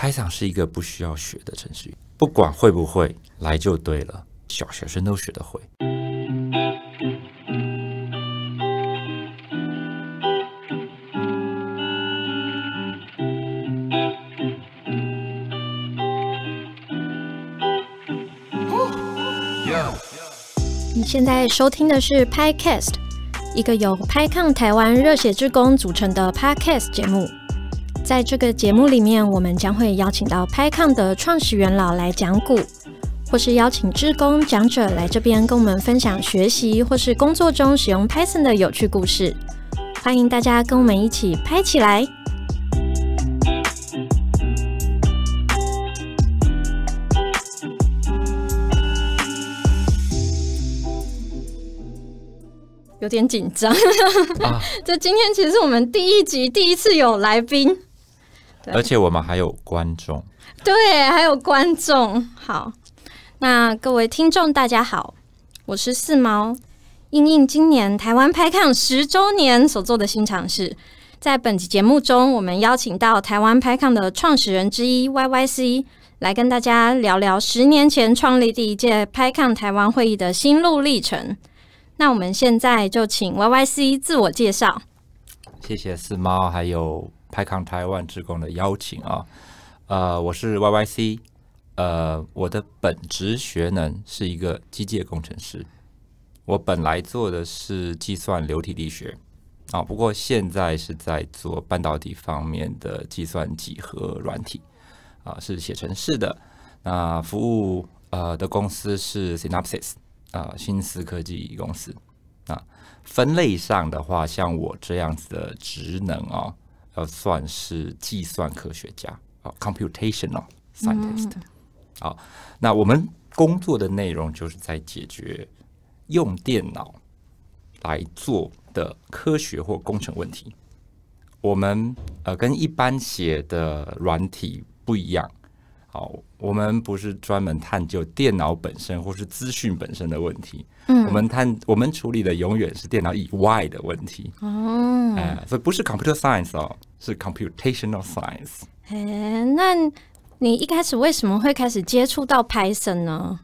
拍场是一个不需要学的程序，不管会不会，来就对了。小学生都学得会。你现在收听的是《p o c a s t 一个由拍抗台湾热血职工组成的 p o c a s t 节目。在这个节目里面，我们将会邀请到 p y o n 的创始元老来讲古，或是邀请志工讲者来这边跟我们分享学习或是工作中使用 Python 的有趣故事。欢迎大家跟我们一起拍起来！有点紧张，这今天其实我们第一集第一次有来宾。而且我们还有观众，对，还有观众。好，那各位听众大家好，我是四毛。应应今年台湾拍抗十周年所做的新尝试，在本集节目中，我们邀请到台湾拍抗的创始人之一 YYC 来跟大家聊聊十年前创立第一届拍抗台湾会议的心路历程。那我们现在就请 YYC 自我介绍。谢谢四毛，还有。派康台湾职工的邀请啊，呃，我是 Y Y C，呃，我的本职学能是一个机械工程师，我本来做的是计算流体力学啊，不过现在是在做半导体方面的计算几何软体啊，是写程序的。那服务呃的公司是 Synapses 啊，新思科技公司。啊。分类上的话，像我这样子的职能哦。要算是计算科学家啊，computational scientist。好，那我们工作的内容就是在解决用电脑来做的科学或工程问题。我们呃跟一般写的软体不一样。好，我们不是专门探究电脑本身或是资讯本身的问题，嗯，我们探我们处理的永远是电脑以外的问题哦，哎，所以不是 computer science 哦，是 computational science。哎，那你一开始为什么会开始接触到 Python 呢？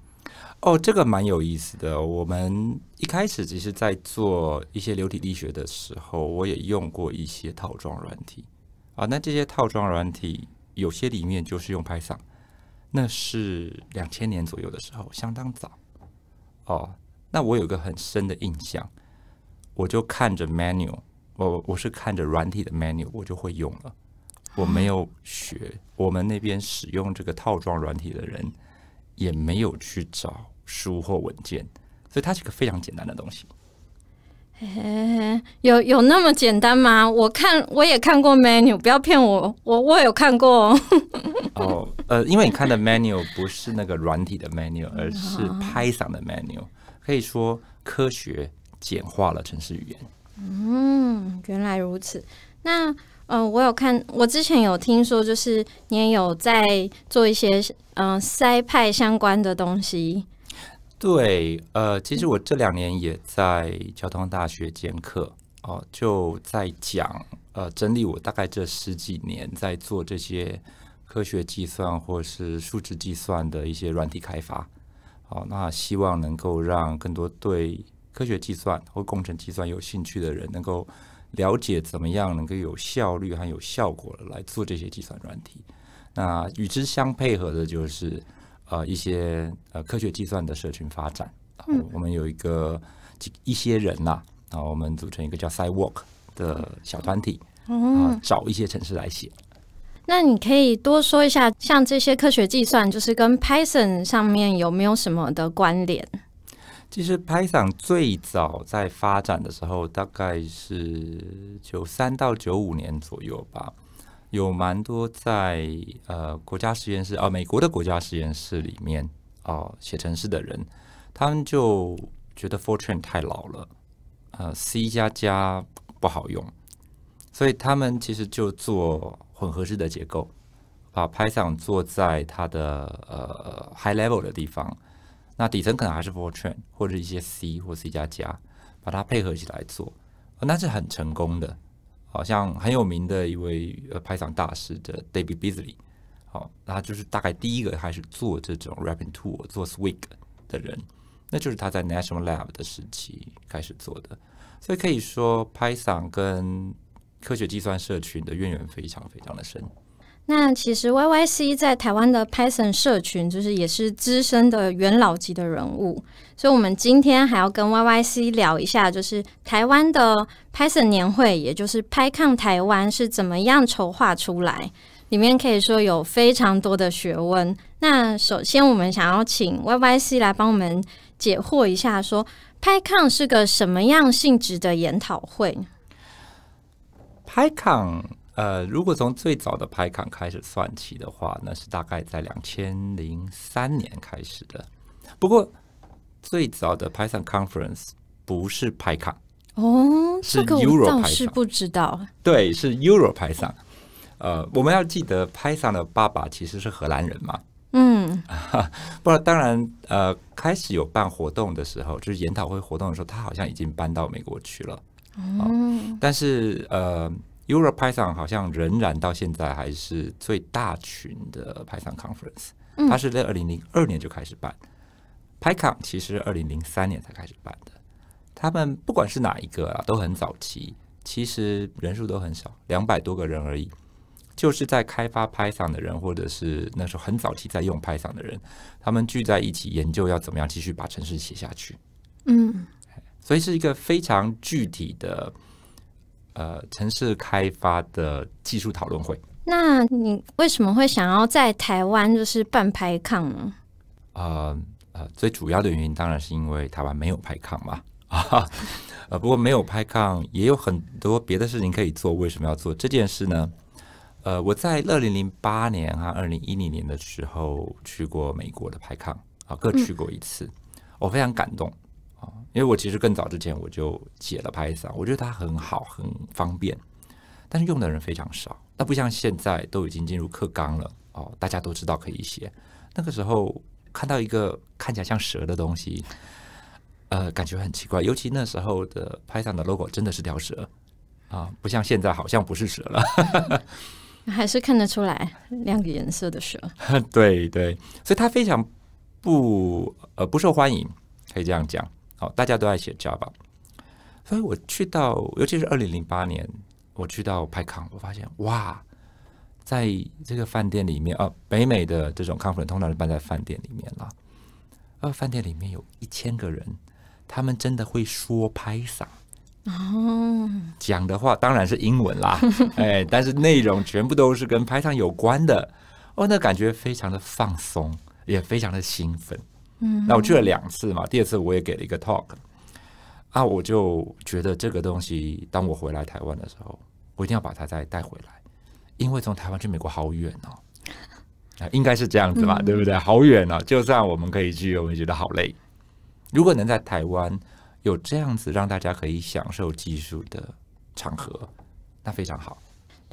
哦，这个蛮有意思的。我们一开始其实，在做一些流体力学的时候，我也用过一些套装软体啊。那这些套装软体有些里面就是用 Python。那是两千年左右的时候，相当早哦。那我有个很深的印象，我就看着 m e n u 我我是看着软体的 m e n u 我就会用了。我没有学，我们那边使用这个套装软体的人也没有去找书或文件，所以它是一个非常简单的东西。嘿，有有那么简单吗？我看我也看过 menu，不要骗我，我我有看过哦。哦，呃，因为你看的 menu 不是那个软体的 menu，而是拍嗓的 menu，可以说科学简化了城市语言。嗯，原来如此。那呃，我有看，我之前有听说，就是你也有在做一些嗯，塞派相关的东西。对，呃，其实我这两年也在交通大学兼课，哦，就在讲，呃，整理我大概这十几年在做这些科学计算或是数值计算的一些软体开发，好，那希望能够让更多对科学计算或工程计算有兴趣的人能够了解怎么样能够有效率和有效果来做这些计算软体，那与之相配合的就是。呃，一些呃科学计算的社群发展，我们有一个一些人呐，然后我们组成一个叫 SideWork 的小团体，啊，找一些城市来写。那你可以多说一下，像这些科学计算，就是跟 Python 上面有没有什么的关联？其实 Python 最早在发展的时候，大概是九三到九五年左右吧。有蛮多在呃国家实验室，啊，美国的国家实验室里面哦写程式的人，他们就觉得 Fortran 太老了，呃 C 加加不好用，所以他们其实就做混合式的结构，把 Python 做在它的呃 high level 的地方，那底层可能还是 Fortran 或者一些 C 或 C 加加，把它配合起来做，那是很成功的。好像很有名的一位呃，Python 大师的 David Beasley，好，他就是大概第一个开始做这种 Rapid Tool 做 Swig 的人，那就是他在 National Lab 的时期开始做的，所以可以说 Python 跟科学计算社群的渊源非常非常的深。那其实 Y Y C 在台湾的 Python 社群，就是也是资深的元老级的人物，所以，我们今天还要跟 Y Y C 聊一下，就是台湾的 Python 年会，也就是 PyCon 台湾是怎么样筹划出来，里面可以说有非常多的学问。那首先，我们想要请 Y Y C 来帮我们解惑一下，说 PyCon 是个什么样性质的研讨会？PyCon。呃，如果从最早的拍卡开始算起的话，那是大概在两千零三年开始的。不过，最早的拍上 conference 不是拍卡哦，是 Euro 拍是不知道。对，是 Euro 拍上。呃，我们要记得拍上的爸爸其实是荷兰人嘛。嗯。不，当然，呃，开始有办活动的时候，就是研讨会活动的时候，他好像已经搬到美国去了。嗯。但是，呃。Europe Python 好像仍然到现在还是最大群的 Python Conference，它是在二零零二年就开始办，PyCon 其实二零零三年才开始办的。他们不管是哪一个啊，都很早期，其实人数都很少，两百多个人而已，就是在开发 Python 的人，或者是那时候很早期在用 Python 的人，他们聚在一起研究要怎么样继续把程式写下去。嗯，所以是一个非常具体的。呃，城市开发的技术讨论会。那你为什么会想要在台湾就是办排抗呢？呃呃，最主要的原因当然是因为台湾没有排抗嘛啊。呃，不过没有拍抗也有很多别的事情可以做，为什么要做这件事呢？呃，我在二零零八年啊，二零一零年的时候去过美国的拍抗啊，各去过一次，我非常感动。因为我其实更早之前我就写了 Python，我觉得它很好，很方便，但是用的人非常少。那不像现在都已经进入课纲了哦，大家都知道可以写。那个时候看到一个看起来像蛇的东西，呃，感觉很奇怪。尤其那时候的 Python 的 logo 真的是条蛇啊，不像现在好像不是蛇了。还是看得出来两个颜色的蛇。对对，所以它非常不呃不受欢迎，可以这样讲。好，大家都爱写 j job。所以我去到，尤其是二零零八年，我去到拍康，我发现哇，在这个饭店里面啊，北美的这种 conference 通常是办在饭店里面啦。啊，饭店里面有一千个人，他们真的会说拍撒哦，讲的话当然是英文啦，哎，但是内容全部都是跟拍上有关的。哦，那感觉非常的放松，也非常的兴奋。嗯，那我去了两次嘛，第二次我也给了一个 talk，啊，我就觉得这个东西，当我回来台湾的时候，我一定要把它再带回来，因为从台湾去美国好远哦，啊，应该是这样子吧，对不对？好远哦，就算我们可以去，我们也觉得好累。如果能在台湾有这样子让大家可以享受技术的场合，那非常好。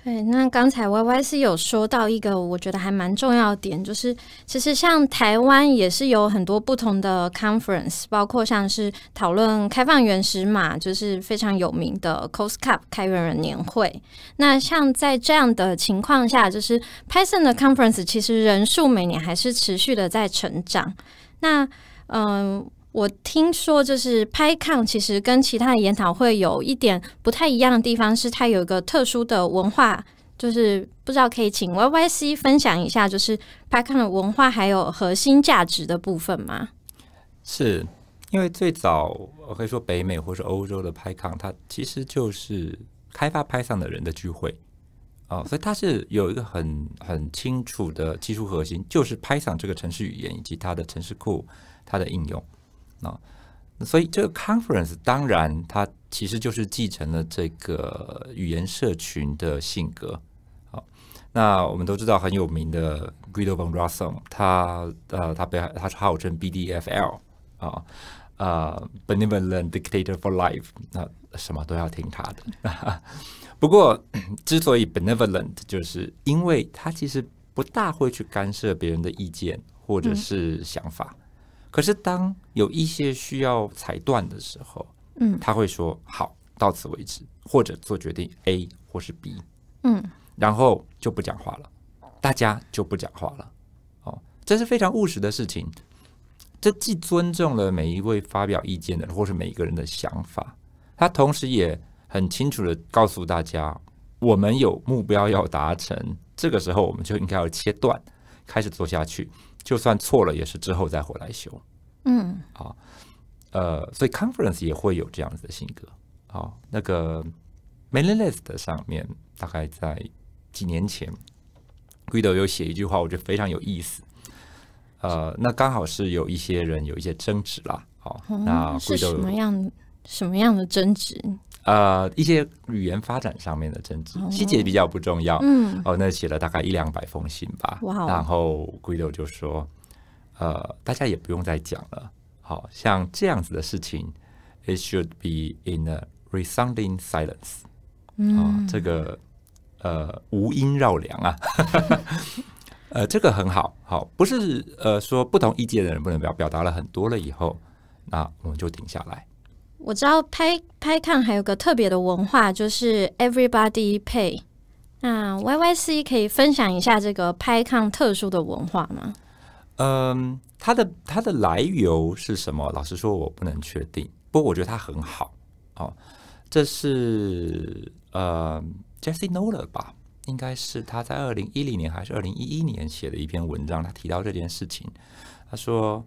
对，那刚才 Y Y 是有说到一个我觉得还蛮重要的点，就是其实像台湾也是有很多不同的 conference，包括像是讨论开放原始码，就是非常有名的 c o s t Cup 开源人年会。那像在这样的情况下，就是 Python 的 conference，其实人数每年还是持续的在成长。那嗯。我听说，就是 p y o n 其实跟其他的研讨会有一点不太一样的地方是，它有一个特殊的文化，就是不知道可以请 Y Y C 分享一下，就是 p y o n 的文化还有核心价值的部分吗？是因为最早我可以说北美或是欧洲的 p y o n 它其实就是开发 Python 的人的聚会哦，所以它是有一个很很清楚的技术核心，就是 Python 这个城市语言以及它的城市库、它的应用。啊。所以这个 conference 当然它其实就是继承了这个语言社群的性格。好，那我们都知道很有名的 g u i d o r y r o s u m 他呃他被他是号称 BDFL 啊啊 benevolent dictator for life，那什么都要听他的。不过之所以 benevolent，就是因为他其实不大会去干涉别人的意见或者是想法。可是，当有一些需要裁断的时候，嗯，他会说“好，到此为止”，或者做决定 A 或是 B，嗯，然后就不讲话了，大家就不讲话了。哦，这是非常务实的事情。这既尊重了每一位发表意见的，或是每一个人的想法，他同时也很清楚的告诉大家，我们有目标要达成，这个时候我们就应该要切断，开始做下去。就算错了，也是之后再回来修。嗯，啊，呃，所以 conference 也会有这样子的性格。啊，那个 mail list 上面，大概在几年前，Guido 有写一句话，我觉得非常有意思。呃，那刚好是有一些人有一些争执啦。好，那是什么样什么样的争执？呃，一些语言发展上面的争执，细节比较不重要。嗯，哦，那写了大概一两百封信吧。哇，然后 Guido 就说，呃，大家也不用再讲了。好像这样子的事情，it should be in a resounding silence。嗯，这个呃，无音绕梁啊。呃，这个很好，好，不是呃，说不同意见的人不能表表达了很多了以后，那我们就停下来。我知道拍拍看还有个特别的文化，就是 everybody pay。那 Y Y C 可以分享一下这个拍抗特殊的文化吗？嗯，它的它的来由是什么？老实说，我不能确定。不过我觉得它很好哦。这是呃，Jesse Nola 吧？应该是他在二零一零年还是二零一一年写的一篇文章，他提到这件事情。他说，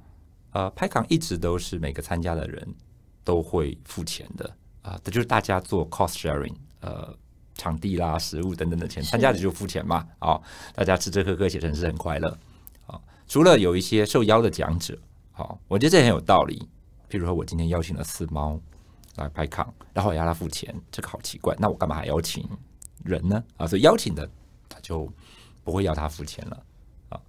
呃，拍抗一直都是每个参加的人。都会付钱的啊，这就是大家做 cost sharing，呃，场地啦、食物等等的钱，参加者就付钱嘛。啊，大家吃吃喝喝，写成是很快乐。啊，除了有一些受邀的讲者，好，我觉得这很有道理。譬如说我今天邀请了四猫来拍抗，然后我要他付钱，这个好奇怪。那我干嘛还邀请人呢？啊，所以邀请的他就不会要他付钱了。啊，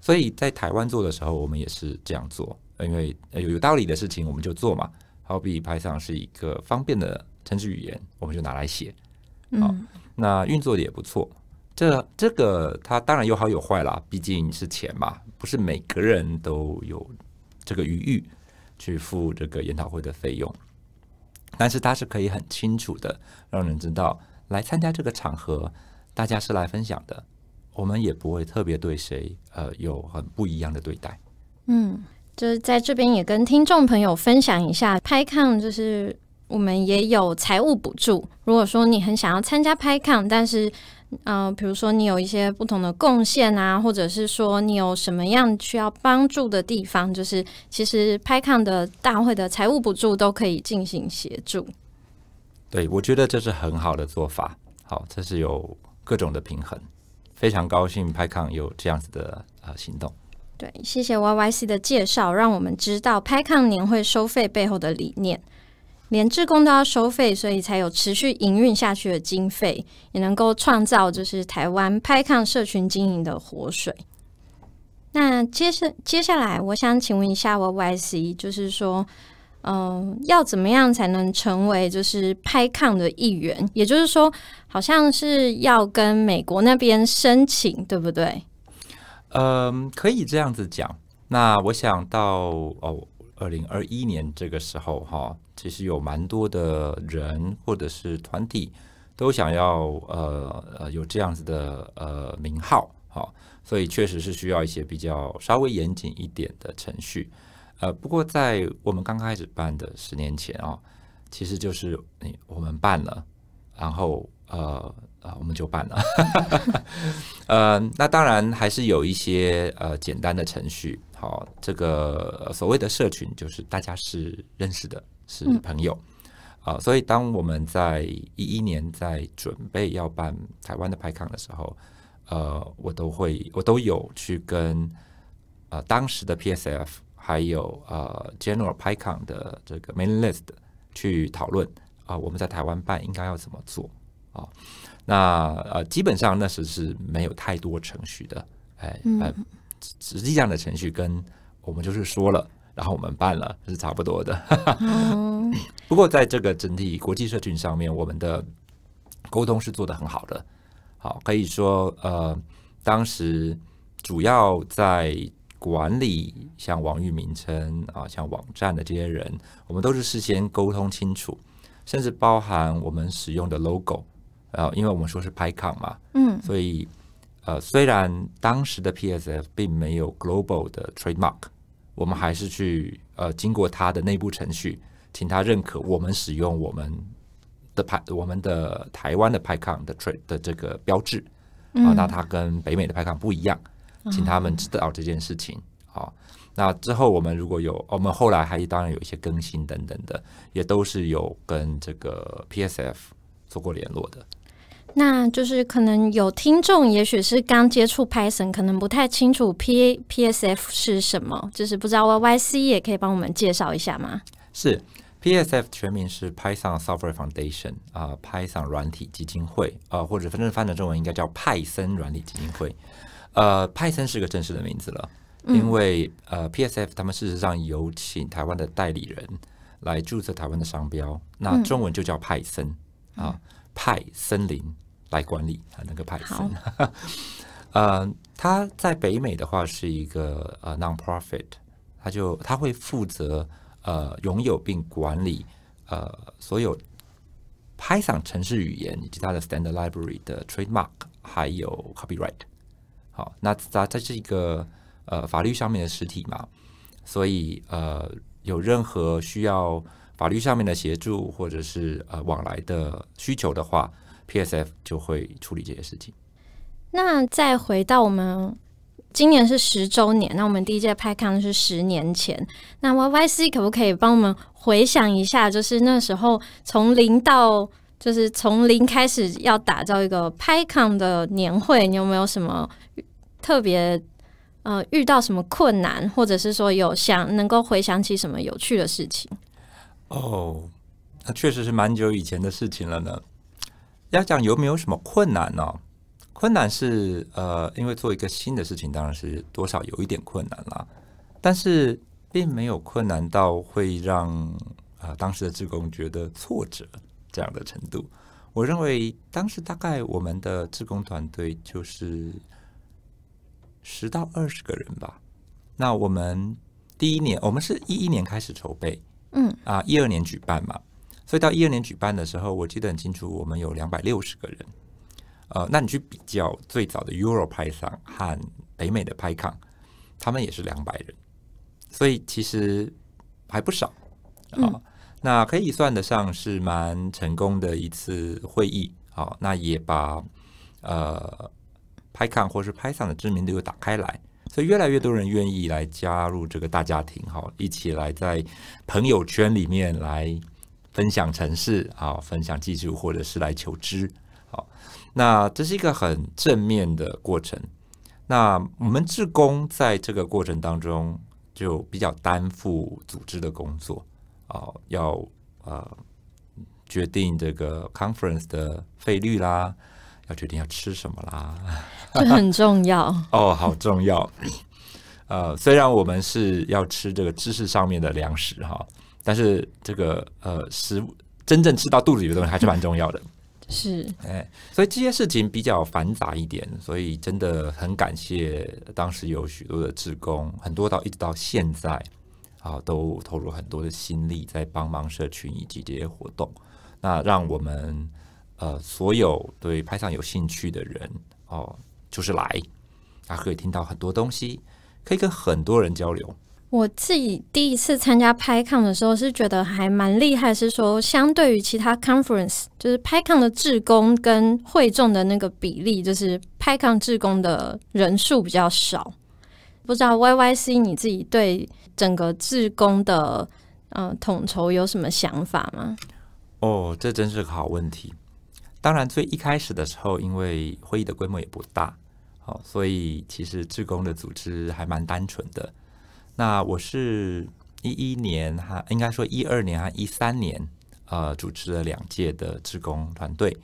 所以在台湾做的时候，我们也是这样做，因为有有道理的事情我们就做嘛。好比 Python 是一个方便的程式语言，我们就拿来写，好，那运作的也不错。这这个它当然有好有坏啦，毕竟是钱嘛，不是每个人都有这个余裕去付这个研讨会的费用。但是它是可以很清楚的让人知道，来参加这个场合，大家是来分享的，我们也不会特别对谁呃有很不一样的对待。嗯。就是在这边也跟听众朋友分享一下拍抗，就是我们也有财务补助。如果说你很想要参加拍抗，但是，呃，比如说你有一些不同的贡献啊，或者是说你有什么样需要帮助的地方，就是其实拍抗的大会的财务补助都可以进行协助。对，我觉得这是很好的做法。好，这是有各种的平衡，非常高兴拍抗有这样子的呃行动。对，谢谢 Y Y C 的介绍，让我们知道拍抗年会收费背后的理念，连志工都要收费，所以才有持续营运下去的经费，也能够创造就是台湾拍抗社群经营的活水。那接下接下来，我想请问一下 Y Y C，就是说，嗯，要怎么样才能成为就是拍抗的一员？也就是说，好像是要跟美国那边申请，对不对？嗯，可以这样子讲。那我想到哦，二零二一年这个时候哈，其实有蛮多的人或者是团体都想要呃呃有这样子的呃名号哈，所以确实是需要一些比较稍微严谨一点的程序。呃，不过在我们刚开始办的十年前啊，其实就是你我们办了，然后。呃啊，我们就办了。呃，那当然还是有一些呃简单的程序。好，这个所谓的社群就是大家是认识的，是朋友啊。所以当我们在一一年在准备要办台湾的 p 抗的时候，呃，我都会我都有去跟呃当时的 PSF 还有呃 General p 抗的这个 Main List 去讨论啊，我们在台湾办应该要怎么做。啊，那呃，基本上那时是没有太多程序的，哎，呃，实际上的程序跟我们就是说了，然后我们办了是差不多的。不过在这个整体国际社群上面，我们的沟通是做的很好的。好，可以说呃，当时主要在管理像网域名称啊、像网站的这些人，我们都是事先沟通清楚，甚至包含我们使用的 logo。呃，因为我们说是拍抗嘛，嗯，所以呃，虽然当时的 PSF 并没有 global 的 trademark，我们还是去呃经过他的内部程序，请他认可我们使用我们的拍我们的台湾的拍抗的 tr 的这个标志啊，那他跟北美的拍抗不一样，请他们知道这件事情啊。那之后我们如果有我们后来还当然有一些更新等等的，也都是有跟这个 PSF 做过联络的。那就是可能有听众，也许是刚接触 Python，可能不太清楚 P P S F 是什么，就是不知道 Y Y C 也可以帮我们介绍一下吗？是 P S F 全名是 Python Software Foundation 啊，Python 软体基金会啊，或者反正翻成中文应该叫派森软体基金会。呃，派森是个正式的名字了，因为呃 P S F 他们事实上有请台湾的代理人来注册台湾的商标，那中文就叫派森啊，派森林。来管理他那个 Python，呃，他在北美的话是一个呃 non-profit，他就他会负责呃拥有并管理呃所有 Python 城市语言以及它的 standard library 的 trademark 还有 copyright。好，那它它是一个呃法律上面的实体嘛，所以呃有任何需要法律上面的协助或者是呃往来的需求的话。PSF 就会处理这些事情。那再回到我们今年是十周年，那我们第一届拍康是十年前。那 YYC 可不可以帮我们回想一下，就是那时候从零到，就是从零开始要打造一个 PyCon 的年会，你有没有什么特别呃遇到什么困难，或者是说有想能够回想起什么有趣的事情？哦，那确实是蛮久以前的事情了呢。要讲有没有什么困难呢？困难是，呃，因为做一个新的事情，当然是多少有一点困难啦。但是并没有困难到会让啊当时的职工觉得挫折这样的程度。我认为当时大概我们的职工团队就是十到二十个人吧。那我们第一年，我们是一一年开始筹备，嗯，啊，一二年举办嘛。所以到一二年举办的时候，我记得很清楚，我们有两百六十个人。呃，那你去比较最早的 Euro p t h o n 和北美的 p y c o n 他们也是两百人，所以其实还不少啊。那可以算得上是蛮成功的一次会议。好，那也把呃 p y c o n 或是 p t h o n 的知名度又打开来，所以越来越多人愿意来加入这个大家庭。好，一起来在朋友圈里面来。分享城市啊，分享技术，或者是来求知，好，那这是一个很正面的过程。那我们志工在这个过程当中，就比较担负组织的工作，哦，要呃决定这个 conference 的费率啦，要决定要吃什么啦，这很重要 哦，好重要。呃，虽然我们是要吃这个知识上面的粮食，哈。但是这个呃食物真正吃到肚子里的东西还是蛮重要的，是，哎，所以这些事情比较繁杂一点，所以真的很感谢当时有许多的志工，很多到一直到现在啊，都投入很多的心力在帮忙社群以及这些活动。那让我们呃所有对拍上有兴趣的人哦，就是来，他可以听到很多东西，可以跟很多人交流。我自己第一次参加 PyCon 的时候，是觉得还蛮厉害。是说，相对于其他 Conference，就是 PyCon 的志工跟会众的那个比例，就是 PyCon 志工的人数比较少。不知道 Y Y C 你自己对整个志工的嗯统筹有什么想法吗？哦，这真是个好问题。当然，最一开始的时候，因为会议的规模也不大，好，所以其实志工的组织还蛮单纯的。那我是一一年哈，应该说一二年还一三年，呃，主持了两届的职工团队。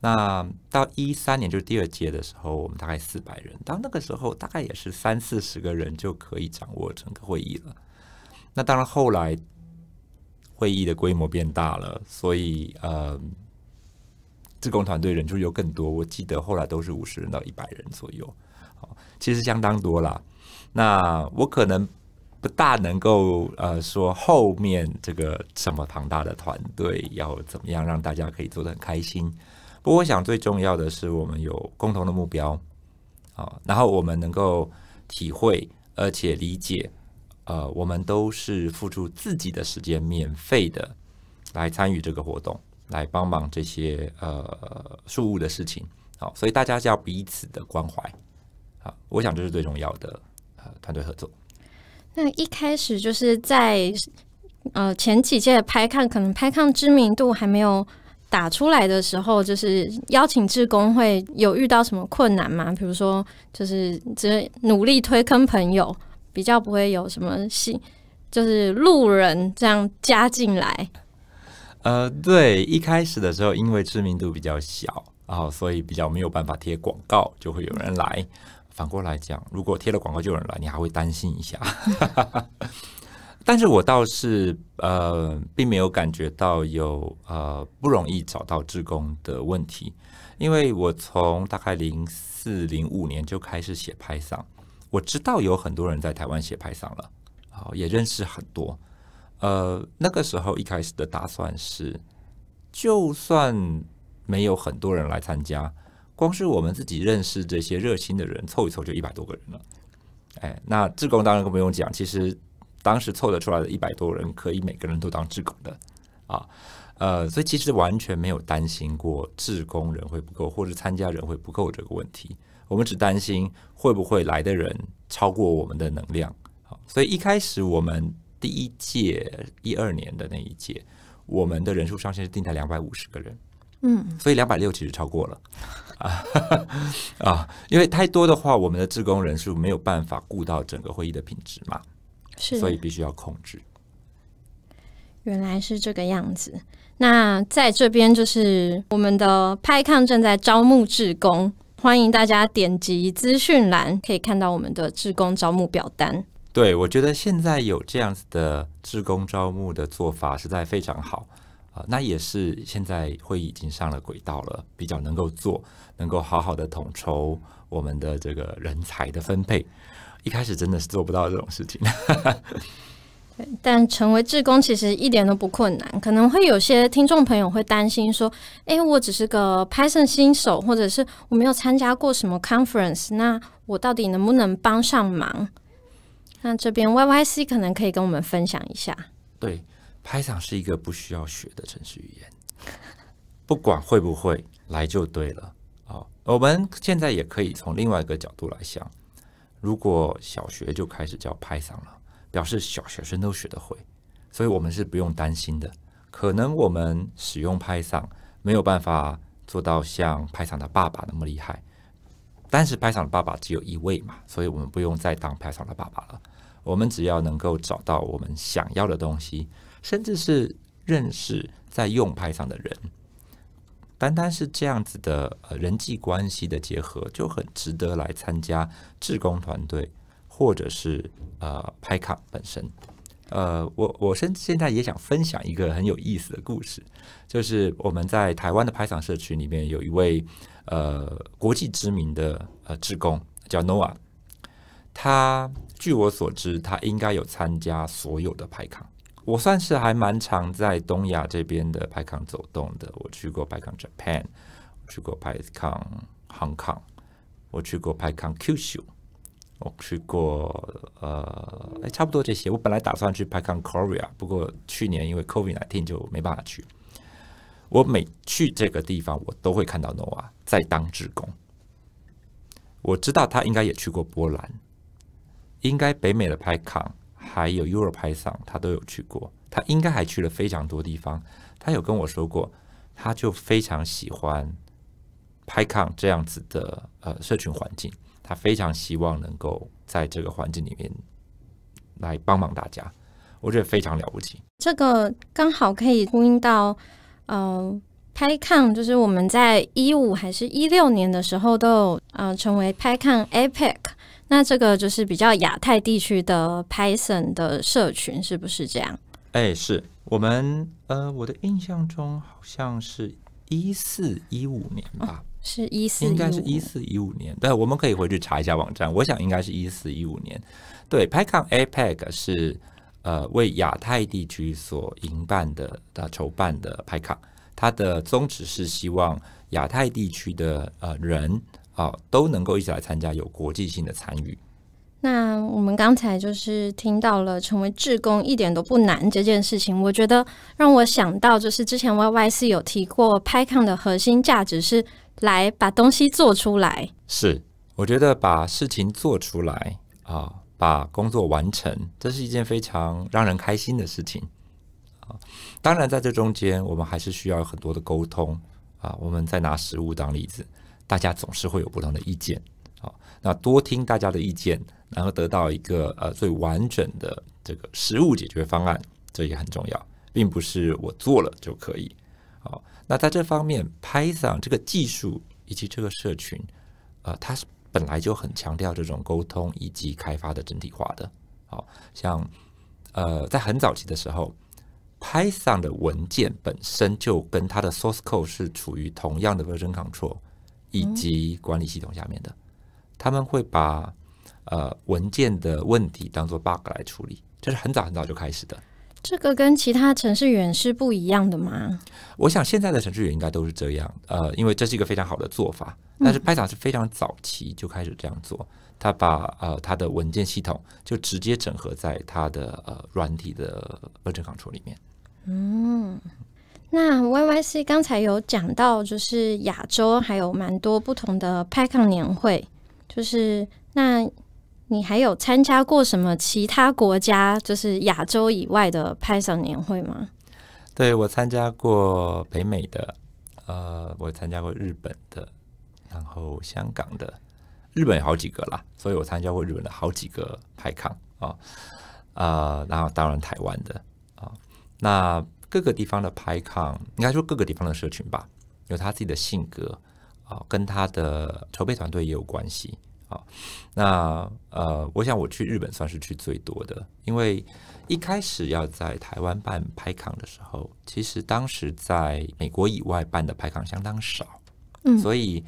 那到一三年就是第二届的时候，我们大概四百人。到那个时候，大概也是三四十个人就可以掌握整个会议了。那当然，后来会议的规模变大了，所以呃，自贡团队人数又更多。我记得后来都是五十人到一百人左右，好，其实相当多了。那我可能。不大能够呃说后面这个这么庞大的团队要怎么样让大家可以做的很开心。不过我想最重要的是我们有共同的目标，好，然后我们能够体会而且理解，呃，我们都是付出自己的时间，免费的来参与这个活动，来帮忙这些呃事物的事情，好，所以大家要彼此的关怀，好，我想这是最重要的，呃，团队合作。那一开始就是在呃前几届拍看，可能拍看知名度还没有打出来的时候，就是邀请志工会有遇到什么困难吗？比如说，就是只努力推坑朋友，比较不会有什么新，就是路人这样加进来。呃，对，一开始的时候，因为知名度比较小，然后所以比较没有办法贴广告，就会有人来。反过来讲，如果贴了广告就有人来，你还会担心一下。但是我倒是呃，并没有感觉到有呃不容易找到志工的问题，因为我从大概零四零五年就开始写拍档，我知道有很多人在台湾写拍档了，好也认识很多。呃，那个时候一开始的打算是，就算没有很多人来参加。光是我们自己认识这些热心的人，凑一凑就一百多个人了。哎，那志工当然更不用讲。其实当时凑得出来的一百多人，可以每个人都当志工的啊。呃，所以其实完全没有担心过志工人会不够，或者参加人会不够这个问题。我们只担心会不会来的人超过我们的能量。好，所以一开始我们第一届一二年的那一届，我们的人数上限是定在两百五十个人，嗯，所以两百六其实超过了。啊，啊，因为太多的话，我们的职工人数没有办法顾到整个会议的品质嘛，是，所以必须要控制。原来是这个样子。那在这边就是我们的派抗正在招募志工，欢迎大家点击资讯栏，可以看到我们的志工招募表单。对，我觉得现在有这样子的志工招募的做法，实在非常好。啊，那也是现在会已经上了轨道了，比较能够做，能够好好的统筹我们的这个人才的分配。一开始真的是做不到这种事情。但成为志工其实一点都不困难。可能会有些听众朋友会担心说：“哎，我只是个拍摄新手，或者是我没有参加过什么 conference，那我到底能不能帮上忙？”那这边 Y Y C 可能可以跟我们分享一下。对。拍 n 是一个不需要学的程式语言，不管会不会来就对了。好，我们现在也可以从另外一个角度来想：如果小学就开始教拍 n 了，表示小学生都学得会，所以我们是不用担心的。可能我们使用拍 n 没有办法做到像拍场的爸爸那么厉害，但是拍场的爸爸只有一位嘛，所以我们不用再当拍场的爸爸了。我们只要能够找到我们想要的东西。甚至是认识在用拍上的人，单单是这样子的呃人际关系的结合就很值得来参加志工团队或者是呃拍卡本身。呃，我我现现在也想分享一个很有意思的故事，就是我们在台湾的拍场社区里面有一位呃国际知名的呃志工叫 Noah，他据我所知，他应该有参加所有的拍卡。我算是还蛮常在东亚这边的排港走动的。我去过排港 Japan，我去过排港 Hong Kong，我去过排港 Kyushu，我去过呃，差不多这些。我本来打算去排港 Korea，不过去年因为 COVID 那天就没办法去。我每去这个地方，我都会看到 Noah 在当志工。我知道他应该也去过波兰，应该北美的排港还有 Europe y t h o n 他都有去过，他应该还去了非常多地方。他有跟我说过，他就非常喜欢 p y o n 这样子的呃社群环境，他非常希望能够在这个环境里面来帮忙大家，我觉得非常了不起。这个刚好可以呼应到，呃 p y o n 就是我们在一五还是一六年的时候都有呃成为 p y a p o n e p c 那这个就是比较亚太地区的 Python 的社群，是不是这样？哎，是我们呃，我的印象中好像是一四一五年吧，是一四应该是一四一五年。对，我们可以回去查一下网站。我想应该是一四一五年。对，Python APEC 是呃为亚太地区所营办的、他筹办的 Python，它的宗旨是希望亚太地区的呃人。好，都能够一起来参加有国际性的参与。那我们刚才就是听到了成为志工一点都不难这件事情，我觉得让我想到就是之前 Y Y C 有提过 p y o n 的核心价值是来把东西做出来。是，我觉得把事情做出来啊，把工作完成，这是一件非常让人开心的事情。啊，当然在这中间我们还是需要很多的沟通啊。我们再拿食物当例子。大家总是会有不同的意见，好，那多听大家的意见，然后得到一个呃最完整的这个实物解决方案，这也很重要，并不是我做了就可以，好，那在这方面，Python 这个技术以及这个社群，呃，它是本来就很强调这种沟通以及开发的整体化的，好，像呃在很早期的时候，Python 的文件本身就跟它的 source code 是处于同样的 version control。以及管理系统下面的，他们会把呃文件的问题当做 bug 来处理，这是很早很早就开始的。这个跟其他程序员是不一样的吗？我想现在的程序员应该都是这样，呃，因为这是一个非常好的做法。但是 Python 是非常早期就开始这样做，他把呃他的文件系统就直接整合在他的呃软体的工程 o 处里面。嗯。那 YYC 刚才有讲到，就是亚洲还有蛮多不同的拍抗年会，就是那你还有参加过什么其他国家？就是亚洲以外的拍 n 年会吗？对我参加过北美的，呃，我参加过日本的，然后香港的，日本有好几个啦，所以我参加过日本的好几个拍抗啊，呃，然后当然台湾的啊，那。各个地方的拍抗，应该说各个地方的社群吧，有他自己的性格啊，跟他的筹备团队也有关系啊。那呃，我想我去日本算是去最多的，因为一开始要在台湾办拍抗的时候，其实当时在美国以外办的拍抗相当少，嗯，所以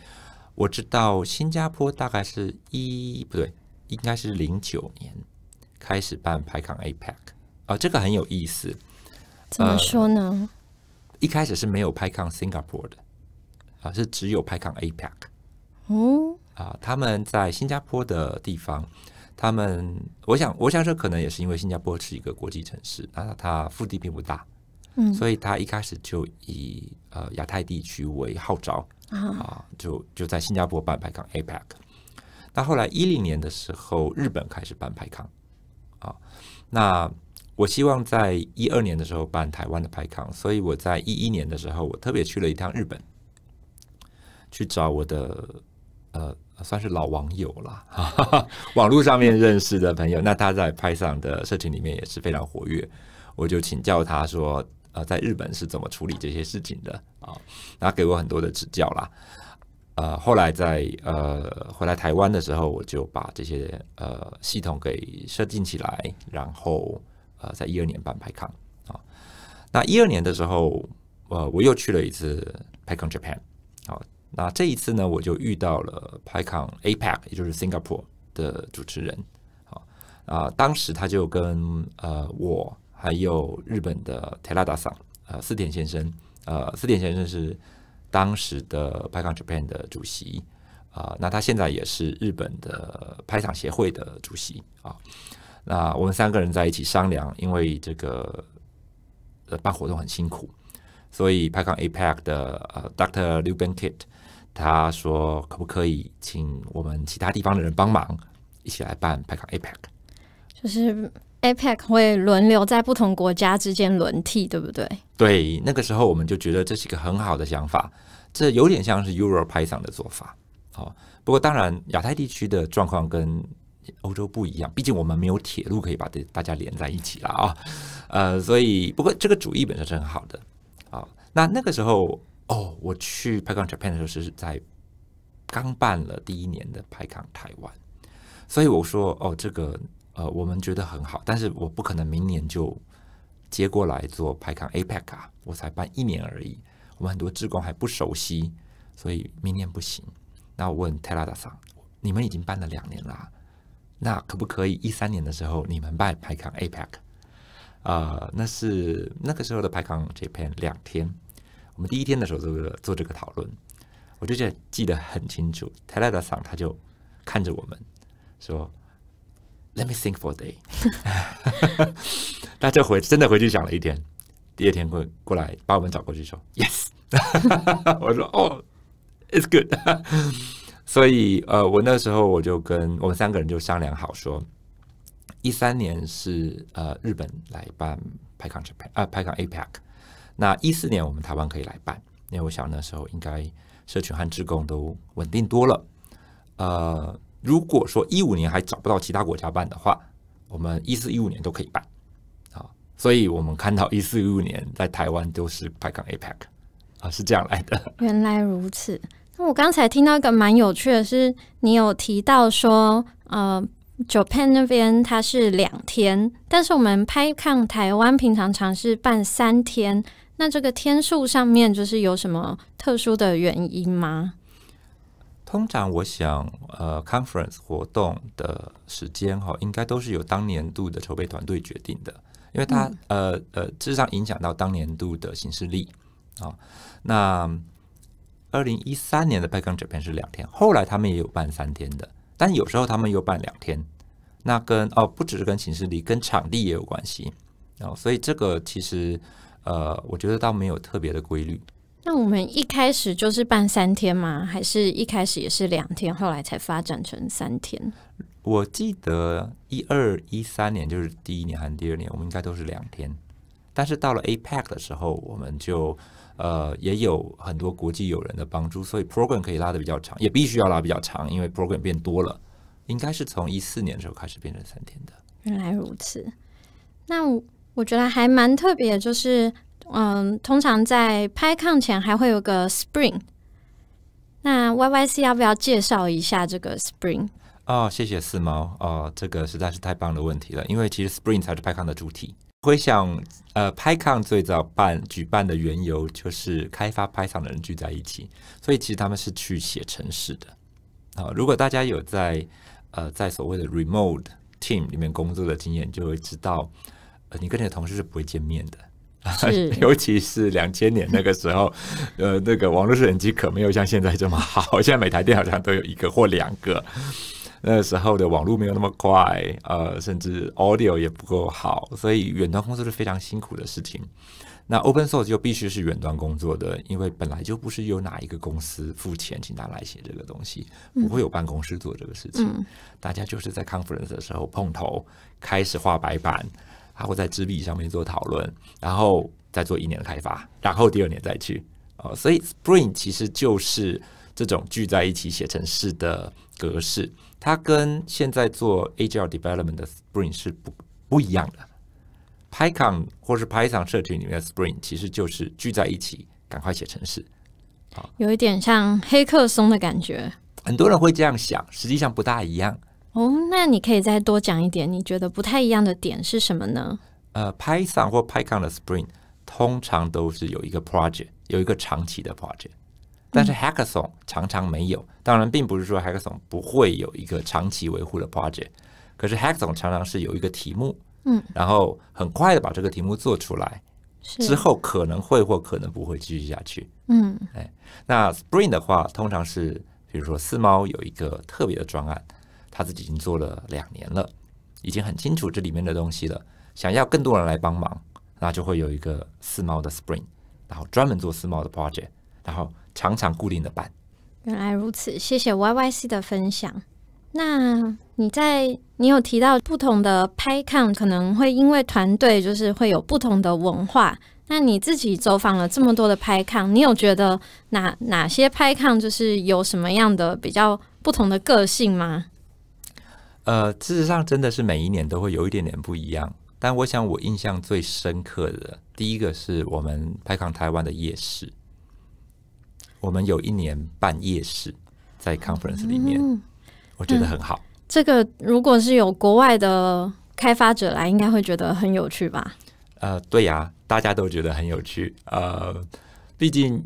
我知道新加坡大概是一不对，应该是零九年开始办拍抗 APEC 啊，这个很有意思。怎么说呢？一开始是没有派抗 Singapore 的啊，是只有派抗 APEC。哦，啊，他们在新加坡的地方，他们我想，我想这可能也是因为新加坡是一个国际城市，那它腹地并不大，嗯，所以他一开始就以呃亚太地区为号召啊，就就在新加坡办派抗 APEC。那后来一零年的时候，日本开始办派抗，啊，那。我希望在一二年的时候办台湾的拍康，所以我在一一年的时候，我特别去了一趟日本，去找我的呃算是老网友了，网络上面认识的朋友。那他在拍上的社群里面也是非常活跃，我就请教他说，呃，在日本是怎么处理这些事情的啊？他给我很多的指教啦。呃，后来在呃回来台湾的时候，我就把这些呃系统给设定起来，然后。呃，在一二年办拍抗啊，那一二年的时候，呃，我又去了一次拍抗 Japan 啊，那这一次呢，我就遇到了拍抗 APEC，也就是 Singapore 的主持人啊啊，当时他就跟呃我还有日本的 t e l a d a 桑呃，四田先生呃，四田先生是当时的拍抗 Japan 的主席啊，那他现在也是日本的拍场协会的主席啊。那我们三个人在一起商量，因为这个呃办活动很辛苦，所以派康 APEC 的呃 Dr. Luben Kit 他说可不可以请我们其他地方的人帮忙一起来办派康 APEC？就是 APEC 会轮流在不同国家之间轮替，对不对？对，那个时候我们就觉得这是一个很好的想法，这有点像是 e u r o p h o n 的做法。好，不过当然亚太地区的状况跟。欧洲不一样，毕竟我们没有铁路可以把大家连在一起了啊，呃，所以不过这个主意本身是很好的啊。那那个时候哦，我去拍港 Japan 的时候，是在刚办了第一年的拍港台湾，所以我说哦，这个呃，我们觉得很好，但是我不可能明年就接过来做拍港 APEC 啊，我才办一年而已，我们很多职工还不熟悉，所以明年不行。那我问 t e l a d o 你们已经办了两年了。那可不可以？一三年的时候，你们办排港 APEC，啊，那是那个时候的排港 Japan 两天。我们第一天的时候做做这个讨论，我就记得很清楚。t e l a d a 他就看着我们说：“Let me think for a day。”他就回真的回去想了一天，第二天过过来把我们找过去说：“Yes。”我说：“Oh, it's good.” 所以，呃，我那时候我就跟我们三个人就商量好，说一三年是呃日本来办 Japan 啊 PyCon APEC，那一四年我们台湾可以来办，因为我想那时候应该社群和职工都稳定多了。呃，如果说一五年还找不到其他国家办的话，我们一四一五年都可以办，好，所以我们看到一四一五年在台湾都是 PyCon APEC，啊，是这样来的。原来如此。那我刚才听到一个蛮有趣的是，你有提到说，呃，Japan 那边它是两天，但是我们拍看台湾平常常是办三天，那这个天数上面就是有什么特殊的原因吗？通常我想，呃，conference 活动的时间哈，应该都是由当年度的筹备团队决定的，因为它呃呃，事实上影响到当年度的行事历啊，那。二零一三年的 Japan 是两天，后来他们也有办三天的，但有时候他们又办两天。那跟哦，不只是跟寝室里跟场地也有关系哦。所以这个其实呃，我觉得倒没有特别的规律。那我们一开始就是办三天吗？还是一开始也是两天，后来才发展成三天？我记得一二一三年就是第一年还是第二年，我们应该都是两天，但是到了 APEC 的时候，我们就。呃，也有很多国际友人的帮助，所以 program 可以拉的比较长，也必须要拉比较长，因为 program 变多了，应该是从一四年的时候开始变成三天的。原来如此，那我觉得还蛮特别，就是嗯，通常在拍抗前还会有个 spring，那 Y Y C 要不要介绍一下这个 spring？哦，谢谢四毛，哦，这个实在是太棒的问题了，因为其实 spring 才是拍抗的主体。回想，呃，拍抗最早办举办的缘由，就是开发拍场的人聚在一起，所以其实他们是去写城市的好。如果大家有在呃在所谓的 remote team 里面工作的经验，就会知道，你跟你的同事是不会见面的，尤其是两千年那个时候，呃，那个网络摄影机可没有像现在这么好，现在每台电脑上都有一个或两个。那时候的网络没有那么快，呃，甚至 audio 也不够好，所以远端工作是非常辛苦的事情。那 open source 就必须是远端工作的，因为本来就不是由哪一个公司付钱请他来写这个东西，不会有办公室做这个事情。大家就是在 conference 的时候碰头，开始画白板，然后在纸笔上面做讨论，然后再做一年的开发，然后第二年再去。哦，所以 spring 其实就是。这种聚在一起写成式的格式，它跟现在做 Agile Development 的 Spring 是不不一样的。Python 或是 Python 社群里面的 Spring，其实就是聚在一起赶快写程式，好，有一点像黑客松的感觉。很多人会这样想，实际上不大一样哦。那你可以再多讲一点，你觉得不太一样的点是什么呢？呃，Python 或 Python 的 Spring 通常都是有一个 project，有一个长期的 project。但是 Hackathon 常常没有，当然并不是说 Hackathon 不会有一个长期维护的 project，可是 Hackathon 常常是有一个题目，嗯，然后很快的把这个题目做出来，之后可能会或可能不会继续下去，嗯，哎，那 Spring 的话，通常是比如说四猫有一个特别的专案，他自己已经做了两年了，已经很清楚这里面的东西了，想要更多人来帮忙，那就会有一个四猫的 Spring，然后专门做四猫的 project，然后。常常固定的班。原来如此，谢谢 Y Y C 的分享。那你在你有提到不同的拍抗，可能会因为团队就是会有不同的文化。那你自己走访了这么多的拍抗，你有觉得哪哪些拍抗就是有什么样的比较不同的个性吗？呃，事实上真的是每一年都会有一点点不一样。但我想我印象最深刻的第一个是我们拍抗台湾的夜市。我们有一年办夜市，在 conference 里面，我觉得很好。这个如果是有国外的开发者来，应该会觉得很有趣吧？呃，对呀，大家都觉得很有趣。呃，毕竟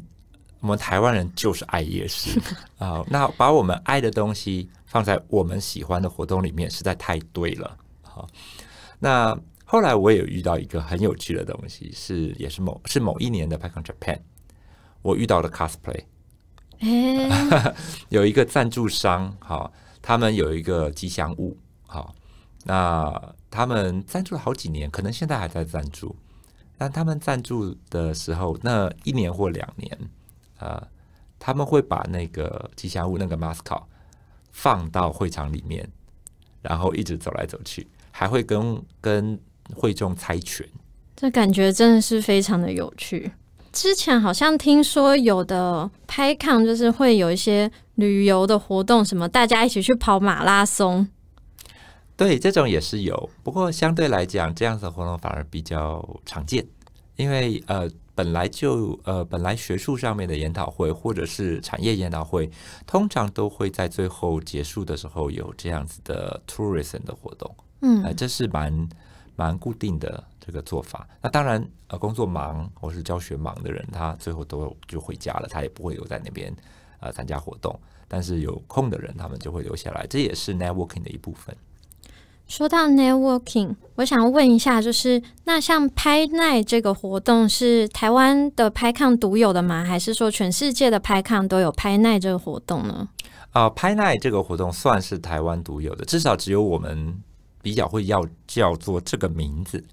我们台湾人就是爱夜市啊。那把我们爱的东西放在我们喜欢的活动里面，实在太对了。好，那后来我也有遇到一个很有趣的东西，是也是某是某一年的 p a c k o n Japan。我遇到的 cosplay，有一个赞助商，哈，他们有一个吉祥物，哈，那他们赞助了好几年，可能现在还在赞助。但他们赞助的时候，那一年或两年，啊，他们会把那个吉祥物那个 masko 放到会场里面，然后一直走来走去，还会跟跟会众猜拳。这感觉真的是非常的有趣。之前好像听说有的拍抗就是会有一些旅游的活动，什么大家一起去跑马拉松。对，这种也是有，不过相对来讲，这样子的活动反而比较常见，因为呃，本来就呃，本来学术上面的研讨会或者是产业研讨会，通常都会在最后结束的时候有这样子的 tourism 的活动，嗯，这是蛮蛮固定的。这个做法，那当然，呃，工作忙或是教学忙的人，他最后都就回家了，他也不会留在那边呃参加活动。但是有空的人，他们就会留下来，这也是 networking 的一部分。说到 networking，我想问一下，就是那像拍卖这个活动是台湾的拍抗独有的吗？还是说全世界的拍抗都有拍卖这个活动呢？啊，拍卖这个活动算是台湾独有的，至少只有我们比较会要叫做这个名字。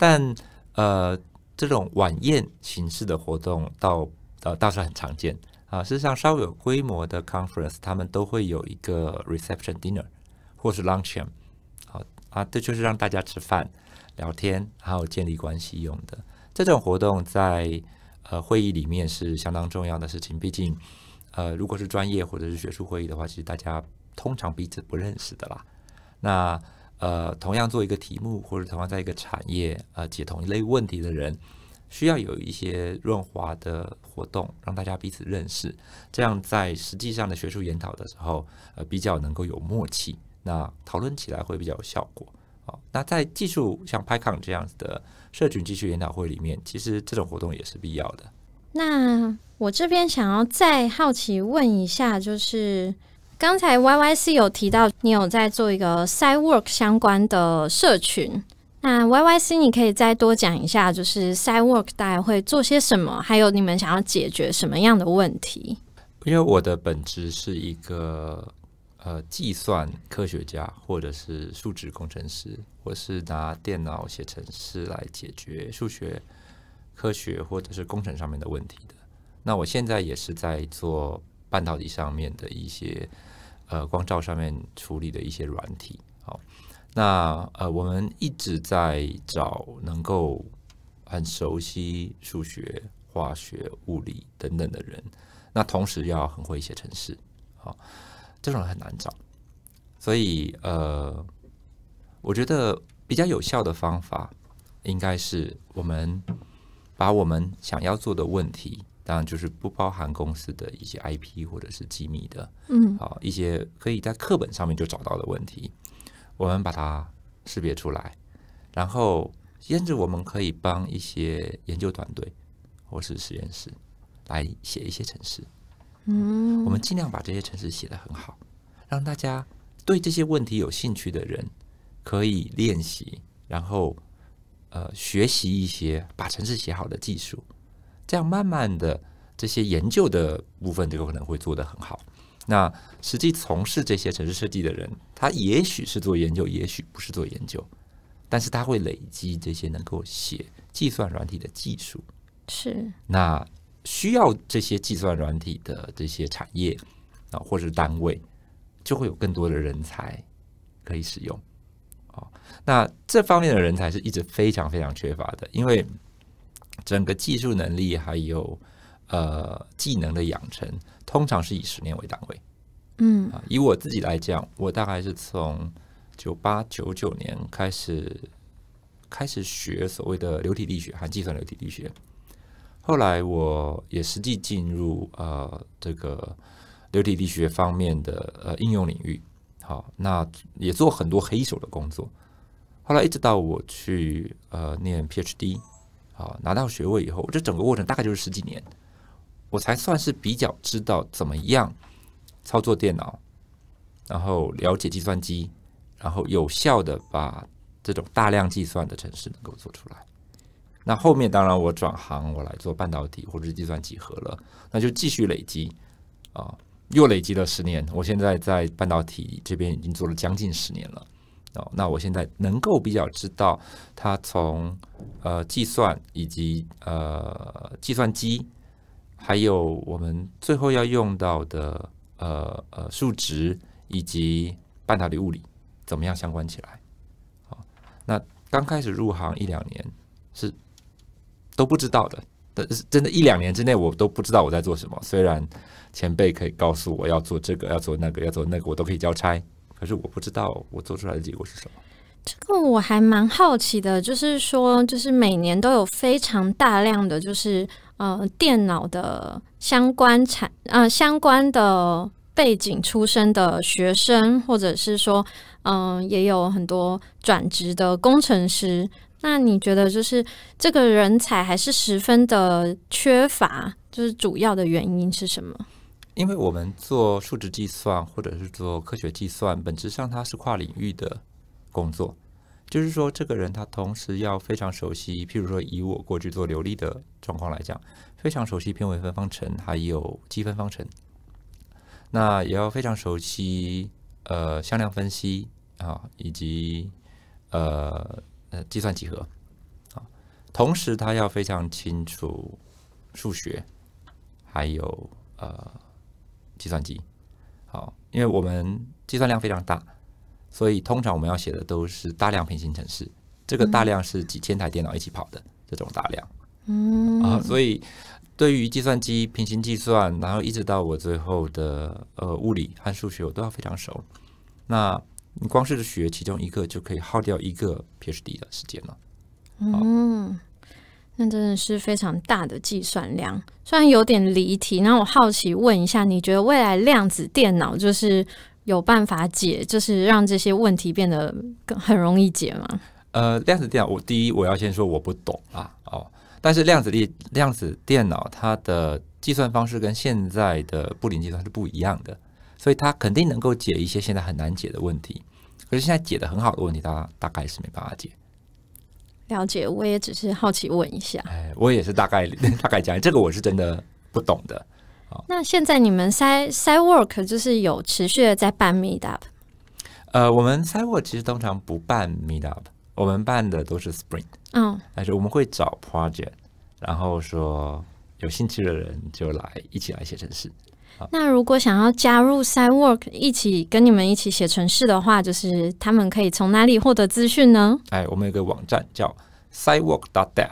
但呃，这种晚宴形式的活动，倒呃倒是很常见啊。事实上，稍微有规模的 conference，他们都会有一个 reception dinner 或是 l u n c h o n 好啊，这就是让大家吃饭、聊天，还有建立关系用的。这种活动在呃会议里面是相当重要的事情。毕竟，呃，如果是专业或者是学术会议的话，其实大家通常彼此不认识的啦。那呃，同样做一个题目，或者同样在一个产业，呃，解同一类问题的人，需要有一些润滑的活动，让大家彼此认识，这样在实际上的学术研讨的时候，呃，比较能够有默契，那讨论起来会比较有效果。好，那在技术像 PyCon 这样子的社群技术研讨会里面，其实这种活动也是必要的。那我这边想要再好奇问一下，就是。刚才 YYC 有提到你有在做一个 Side Work 相关的社群，那 YYC 你可以再多讲一下，就是 Side Work 大概会做些什么，还有你们想要解决什么样的问题？因为我的本职是一个呃计算科学家，或者是数值工程师，我是拿电脑写程式来解决数学、科学或者是工程上面的问题的。那我现在也是在做半导体上面的一些。呃，光照上面处理的一些软体，好，那呃，我们一直在找能够很熟悉数学、化学、物理等等的人，那同时要很会写程式，好，这种很难找，所以呃，我觉得比较有效的方法，应该是我们把我们想要做的问题。当然，就是不包含公司的一些 IP 或者是机密的，嗯，好，一些可以在课本上面就找到的问题，我们把它识别出来，然后甚至我们可以帮一些研究团队或是实验室来写一些程式，嗯，我们尽量把这些程式写得很好，让大家对这些问题有兴趣的人可以练习，然后呃学习一些把城市写好的技术。这样慢慢的，这些研究的部分就有可能会做得很好。那实际从事这些城市设计的人，他也许是做研究，也许不是做研究，但是他会累积这些能够写计算软体的技术。是。那需要这些计算软体的这些产业啊，或是单位，就会有更多的人才可以使用。啊，那这方面的人才是一直非常非常缺乏的，因为。整个技术能力还有呃技能的养成，通常是以十年为单位。嗯，以我自己来讲，我大概是从九八九九年开始开始学所谓的流体力学，含计算流体力学。后来我也实际进入呃这个流体力学方面的呃应用领域。好，那也做很多黑手的工作。后来一直到我去呃念 PhD。啊，拿到学位以后，这整个过程大概就是十几年，我才算是比较知道怎么样操作电脑，然后了解计算机，然后有效的把这种大量计算的程式能够做出来。那后面当然我转行，我来做半导体或者是计算几何了，那就继续累积，啊，又累积了十年。我现在在半导体这边已经做了将近十年了。哦，那我现在能够比较知道它从呃计算以及呃计算机，还有我们最后要用到的呃呃数值以及半导体物理怎么样相关起来。哦，那刚开始入行一两年是都不知道的，但是真的一两年之内我都不知道我在做什么。虽然前辈可以告诉我要做这个要做那个要做那个，我都可以交差。可是我不知道我做出来的结果是什么，这个我还蛮好奇的。就是说，就是每年都有非常大量的，就是呃，电脑的相关产啊相关的背景出身的学生，或者是说，嗯，也有很多转职的工程师。那你觉得，就是这个人才还是十分的缺乏？就是主要的原因是什么？因为我们做数值计算或者是做科学计算，本质上它是跨领域的工作。就是说，这个人他同时要非常熟悉，譬如说以我过去做流利的状况来讲，非常熟悉偏微分方程，还有积分方程。那也要非常熟悉呃向量分析啊，以及呃呃计算几何啊。同时，他要非常清楚数学，还有呃。计算机，好，因为我们计算量非常大，所以通常我们要写的都是大量平行程式。这个大量是几千台电脑一起跑的这种大量。嗯，啊，所以对于计算机平行计算，然后一直到我最后的呃物理和数学，我都要非常熟。那你光是学其中一个就可以耗掉一个 PhD 的时间了。嗯。那真的是非常大的计算量，虽然有点离题。那我好奇问一下，你觉得未来量子电脑就是有办法解，就是让这些问题变得更很容易解吗？呃，量子电脑，我第一我要先说我不懂啊。哦，但是量子力量子电脑它的计算方式跟现在的布林计算是不一样的，所以它肯定能够解一些现在很难解的问题。可是现在解的很好的问题，它大概是没办法解。了解，我也只是好奇问一下。哎，我也是大概 大概讲，这个我是真的不懂的。那现在你们 s i i Work 就是有持续的在办 Meet Up？呃，我们 s i Work 其实通常不办 Meet Up，我们办的都是 Spring。嗯，但是我们会找 Project，然后说有兴趣的人就来一起来写程式。那如果想要加入 Sidewalk 一起跟你们一起写程式的话，就是他们可以从哪里获得资讯呢？哎，我们有个网站叫 Sidewalk.dev，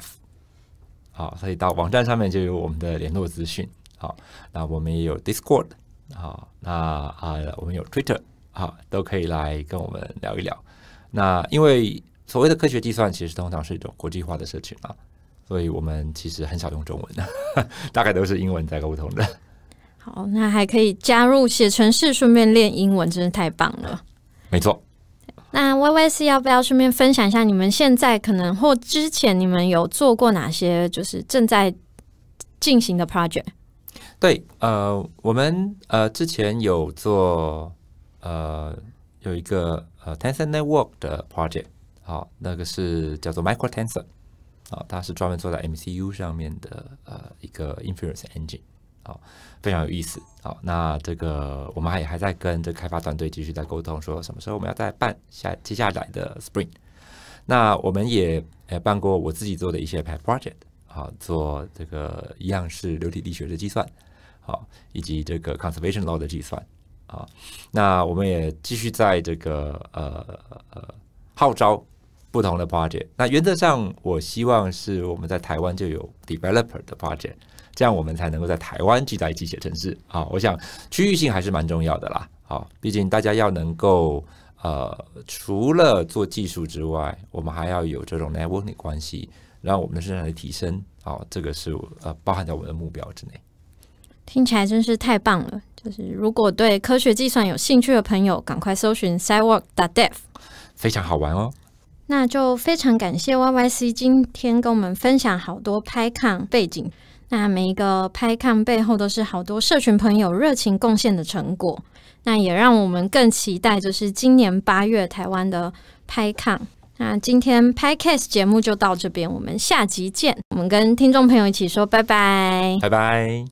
好，所以到网站上面就有我们的联络资讯。好，那我们也有 Discord，好，那啊，我们有 Twitter，好，都可以来跟我们聊一聊。那因为所谓的科学计算其实通常是一种国际化的社群啊，所以我们其实很少用中文，大概都是英文在沟通的。哦，那还可以加入写程式，顺便练英文，真是太棒了。没错。那 Y Y C 要不要顺便分享一下你们现在可能或之前你们有做过哪些就是正在进行的 project？对，呃，我们呃之前有做呃有一个呃 Tensor Network 的 project，好，那个是叫做 Micro Tensor，啊，它是专门做在 MCU 上面的呃一个 inference engine，好。非常有意思，好，那这个我们还还在跟这开发团队继续在沟通，说什么时候我们要再办下接下来的 Spring。那我们也呃办过我自己做的一些 project，e t p 好做这个一样是流体力学的计算，好以及这个 conservation law 的计算，好，那我们也继续在这个呃呃号召不同的 project。那原则上我希望是我们在台湾就有 developer 的 project。这样我们才能够在台湾在一起写城市啊！我想区域性还是蛮重要的啦，好，毕竟大家要能够呃，除了做技术之外，我们还要有这种 network i n g 关系，让我们的生产力提升，好，这个是呃包含在我们的目标之内。听起来真是太棒了！就是如果对科学计算有兴趣的朋友，赶快搜寻 c y w e r d e f 非常好玩哦。那就非常感谢 YYC 今天跟我们分享好多 p y o n 背景。那每一个拍抗背后都是好多社群朋友热情贡献的成果，那也让我们更期待，就是今年八月台湾的拍抗。那今天拍 cast 节目就到这边，我们下集见。我们跟听众朋友一起说拜拜，拜拜。